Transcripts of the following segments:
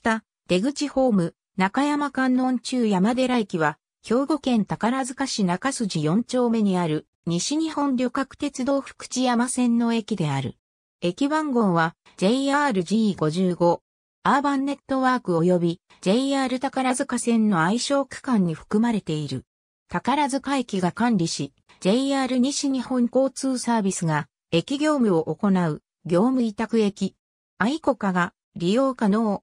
北、出口ホーム、中山観音中山寺駅は、兵庫県宝塚市中筋4丁目にある、西日本旅客鉄道福知山線の駅である。駅番号は JRG55。アーバンネットワーク及び JR 宝塚線の愛称区間に含まれている。宝塚駅が管理し、JR 西日本交通サービスが駅業務を行う業務委託駅。愛子家が利用可能。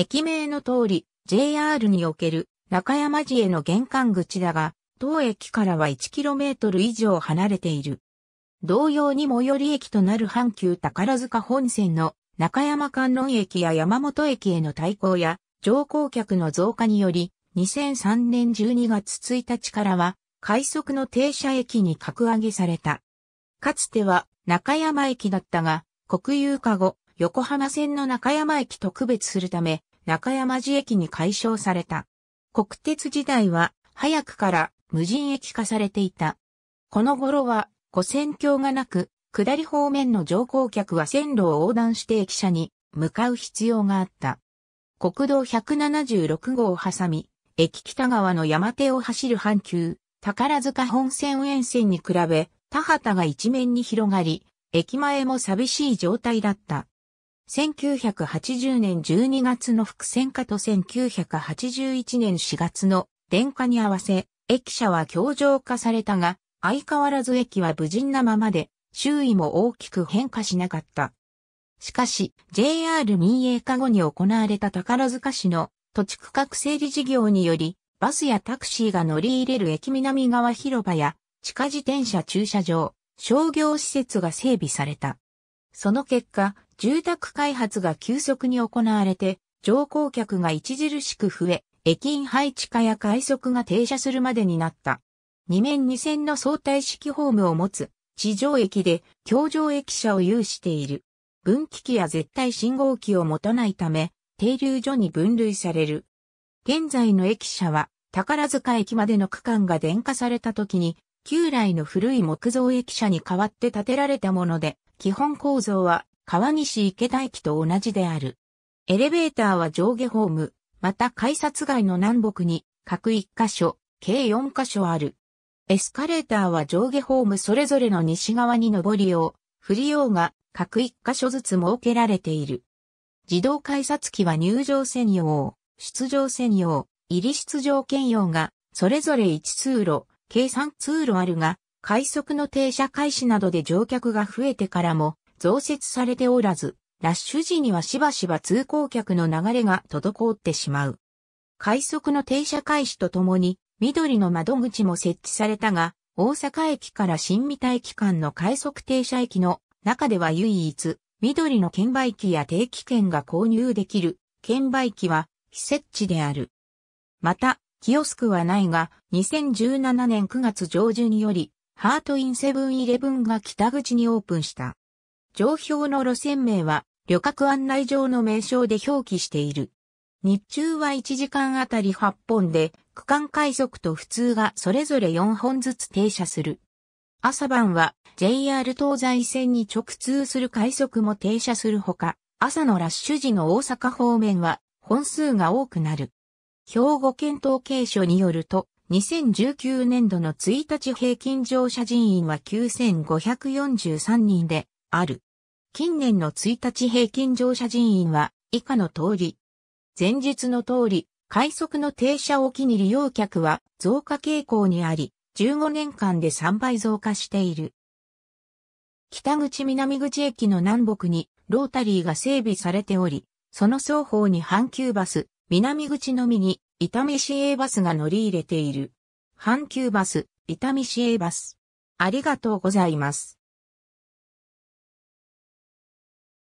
駅名の通り、JR における中山寺への玄関口だが、当駅からは 1km 以上離れている。同様に最寄り駅となる阪急宝塚本線の中山観音駅や山本駅への対抗や乗降客の増加により2003年12月1日からは快速の停車駅に格上げされた。かつては中山駅だったが国有化後横浜線の中山駅と区別するため中山寺駅に改称された。国鉄時代は早くから無人駅化されていた。この頃は古線橋がなく、下り方面の乗降客は線路を横断して駅舎に向かう必要があった。国道176号を挟み、駅北側の山手を走る阪急、宝塚本線沿線に比べ、田畑が一面に広がり、駅前も寂しい状態だった。1980年12月の伏線化と1981年4月の電化に合わせ、駅舎は強状化されたが、相変わらず駅は無人なままで、周囲も大きく変化しなかった。しかし、JR 民営化後に行われた宝塚市の土地区画整理事業により、バスやタクシーが乗り入れる駅南側広場や、地下自転車駐車場、商業施設が整備された。その結果、住宅開発が急速に行われて、乗降客が著しく増え、駅員配置化や快速が停車するまでになった。2面2線の相対式ホームを持つ、地上駅で、橋上駅舎を有している。分岐器や絶対信号機を持たないため、停留所に分類される。現在の駅舎は、宝塚駅までの区間が電化された時に、旧来の古い木造駅舎に代わって建てられたもので、基本構造は川西池田駅と同じである。エレベーターは上下ホーム、また改札外の南北に各1箇所、計4箇所ある。エスカレーターは上下ホームそれぞれの西側に上りう、振りようが各1箇所ずつ設けられている。自動改札機は入場専用、出場専用、入り出場兼用が、それぞれ1通路、計3通路あるが、快速の停車開始などで乗客が増えてからも、増設されておらず、ラッシュ時にはしばしば通行客の流れが滞ってしまう。快速の停車開始とともに、緑の窓口も設置されたが、大阪駅から新三田駅間の快速停車駅の中では唯一、緑の券売機や定期券が購入できる券売機は非設置である。また、キオスクはないが、2017年9月上旬により、ハートインセブンイレブンが北口にオープンした。上表の路線名は旅客案内上の名称で表記している。日中は1時間あたり8本で、区間快速と普通がそれぞれ4本ずつ停車する。朝晩は JR 東西線に直通する快速も停車するほか、朝のラッシュ時の大阪方面は本数が多くなる。兵庫県統計所によると、2019年度の1日平均乗車人員は9543人で、ある。近年の1日平均乗車人員は以下の通り。前述の通り、快速の停車を機に利用客は増加傾向にあり、15年間で3倍増加している。北口南口駅の南北にロータリーが整備されており、その双方に阪急バス、南口のみに伊丹市営バスが乗り入れている。阪急バス、伊丹市営バス。ありがとうございます。